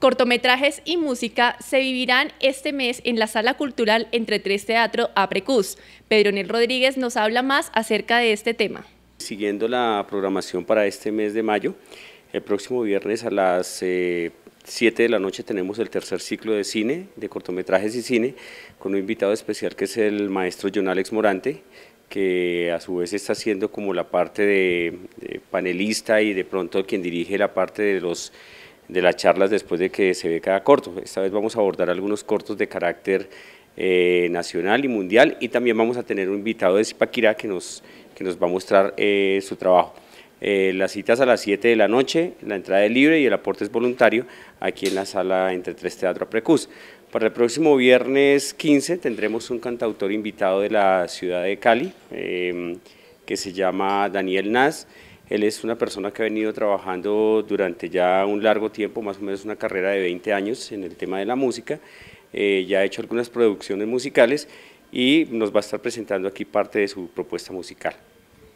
cortometrajes y música se vivirán este mes en la Sala Cultural Entre Tres Teatro Aprecus. Pedro Nel Rodríguez nos habla más acerca de este tema. Siguiendo la programación para este mes de mayo, el próximo viernes a las 7 eh, de la noche tenemos el tercer ciclo de cine, de cortometrajes y cine, con un invitado especial que es el maestro John Alex Morante, que a su vez está siendo como la parte de panelista y de pronto quien dirige la parte de los de las charlas después de que se ve cada corto. Esta vez vamos a abordar algunos cortos de carácter eh, nacional y mundial y también vamos a tener un invitado de Zipaquirá que nos, que nos va a mostrar eh, su trabajo. Eh, las citas a las 7 de la noche, la entrada es libre y el aporte es voluntario aquí en la sala Entre Tres Teatro Precus. Para el próximo viernes 15 tendremos un cantautor invitado de la ciudad de Cali que se llama Daniel Naz. Él es una persona que ha venido trabajando durante ya un largo tiempo, más o menos una carrera de 20 años en el tema de la música, eh, ya ha hecho algunas producciones musicales y nos va a estar presentando aquí parte de su propuesta musical.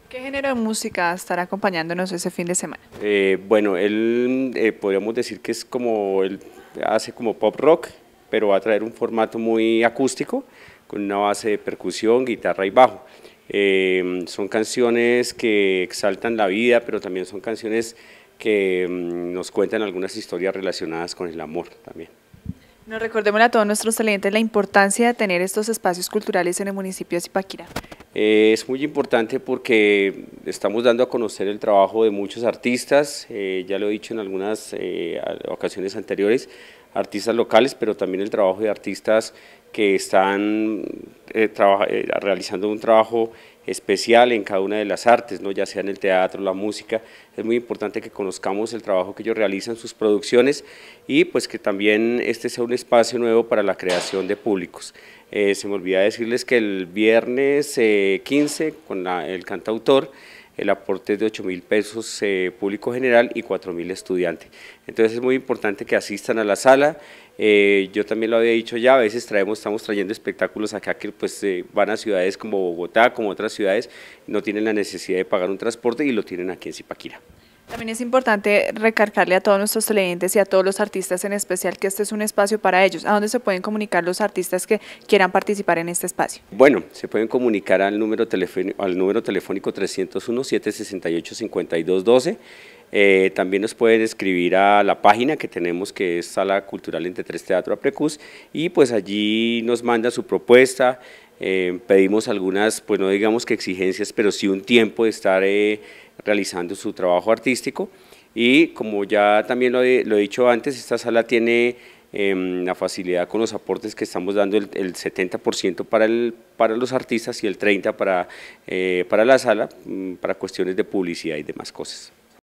¿Qué género de música estará acompañándonos ese fin de semana? Eh, bueno, él eh, podríamos decir que es como, él hace como pop rock, pero va a traer un formato muy acústico, con una base de percusión, guitarra y bajo. Em, son canciones que exaltan la vida, pero también son canciones que em, nos cuentan algunas historias relacionadas con el amor también. Nos recordemos a todos nuestros talentos la importancia de tener estos espacios culturales en el municipio de Zipaquirá. Eh, es muy importante porque estamos dando a conocer el trabajo de muchos artistas, eh, ya lo he dicho en algunas eh, ocasiones anteriores, artistas locales, pero también el trabajo de artistas que están eh, eh, realizando un trabajo especial en cada una de las artes, ¿no? ya sea en el teatro, la música, es muy importante que conozcamos el trabajo que ellos realizan, sus producciones y pues que también este sea un espacio nuevo para la creación de públicos. Eh, se me olvida decirles que el viernes 15 con el cantautor el aporte es de 8 mil pesos público general y 4 mil estudiantes, Entonces es muy importante que asistan a la sala eh, yo también lo había dicho ya, a veces traemos, estamos trayendo espectáculos acá que pues eh, van a ciudades como Bogotá, como otras ciudades, no tienen la necesidad de pagar un transporte y lo tienen aquí en Zipaquira. También es importante recargarle a todos nuestros televidentes y a todos los artistas en especial que este es un espacio para ellos. ¿A dónde se pueden comunicar los artistas que quieran participar en este espacio? Bueno, se pueden comunicar al número, telefónico, al número telefónico 301-768-5212. Eh, también nos pueden escribir a la página que tenemos que es Sala Cultural Entre Tres Teatro Aprecus y pues allí nos manda su propuesta, eh, pedimos algunas, pues no digamos que exigencias, pero sí un tiempo de estar eh, realizando su trabajo artístico y como ya también lo he, dicho antes, esta sala tiene em, la facilidad con los aportes que estamos dando, el, 70% para, los artistas y el 30% para, para la sala, mm, para cuestiones de publicidad y demás cosas.